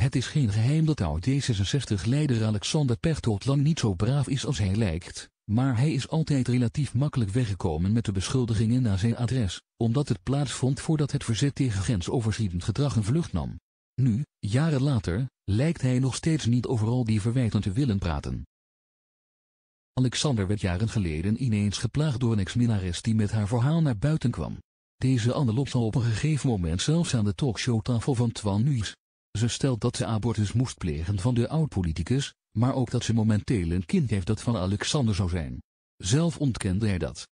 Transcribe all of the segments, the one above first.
Het is geen geheim dat oud-D66-leider Alexander Pechtold lang niet zo braaf is als hij lijkt, maar hij is altijd relatief makkelijk weggekomen met de beschuldigingen naar zijn adres, omdat het plaatsvond voordat het verzet tegen grensoverschrijdend gedrag een vlucht nam. Nu, jaren later, lijkt hij nog steeds niet overal die verwijten te willen praten. Alexander werd jaren geleden ineens geplaagd door een ex-minnares die met haar verhaal naar buiten kwam. Deze loopt zal op een gegeven moment zelfs aan de talkshowtafel van Twan Nuis. Ze stelt dat ze abortus moest plegen van de oud-politicus, maar ook dat ze momenteel een kind heeft dat van Alexander zou zijn. Zelf ontkende hij dat.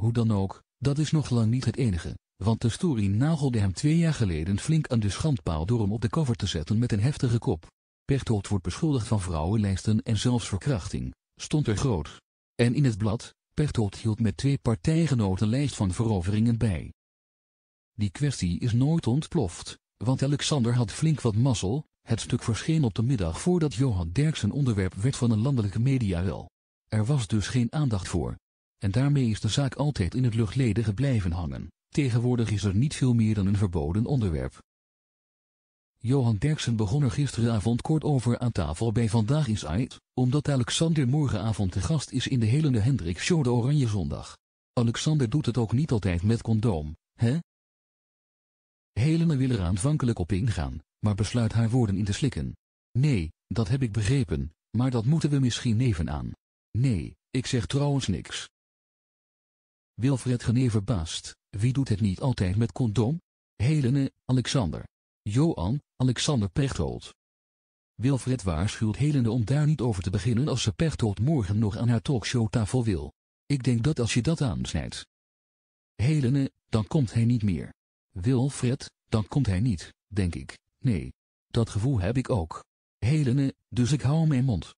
Hoe dan ook, dat is nog lang niet het enige, want de story nagelde hem twee jaar geleden flink aan de schandpaal door hem op de cover te zetten met een heftige kop. Pechtold wordt beschuldigd van vrouwenlijsten en zelfs verkrachting, stond er groot. En in het blad, Pechtold hield met twee partijgenoten lijst van veroveringen bij. Die kwestie is nooit ontploft, want Alexander had flink wat mazzel, het stuk verscheen op de middag voordat Johan Derksen onderwerp werd van een landelijke mediawel. Er was dus geen aandacht voor. En daarmee is de zaak altijd in het luchtledige blijven hangen. Tegenwoordig is er niet veel meer dan een verboden onderwerp. Johan Derksen begon er gisteravond kort over aan tafel bij Vandaag is omdat Alexander morgenavond de gast is in de helende Hendrik Show de Oranje Zondag. Alexander doet het ook niet altijd met condoom, hè? Helene wil er aanvankelijk op ingaan, maar besluit haar woorden in te slikken. Nee, dat heb ik begrepen, maar dat moeten we misschien even aan. Nee, ik zeg trouwens niks. Wilfred geneverbaast, wie doet het niet altijd met condoom? Helene, Alexander. Johan, Alexander Pechtold. Wilfred waarschuwt Helene om daar niet over te beginnen als ze Pechtold morgen nog aan haar talkshowtafel wil. Ik denk dat als je dat aansnijdt. Helene, dan komt hij niet meer. Wilfred, dan komt hij niet, denk ik. Nee. Dat gevoel heb ik ook. Helene, dus ik hou mijn mond.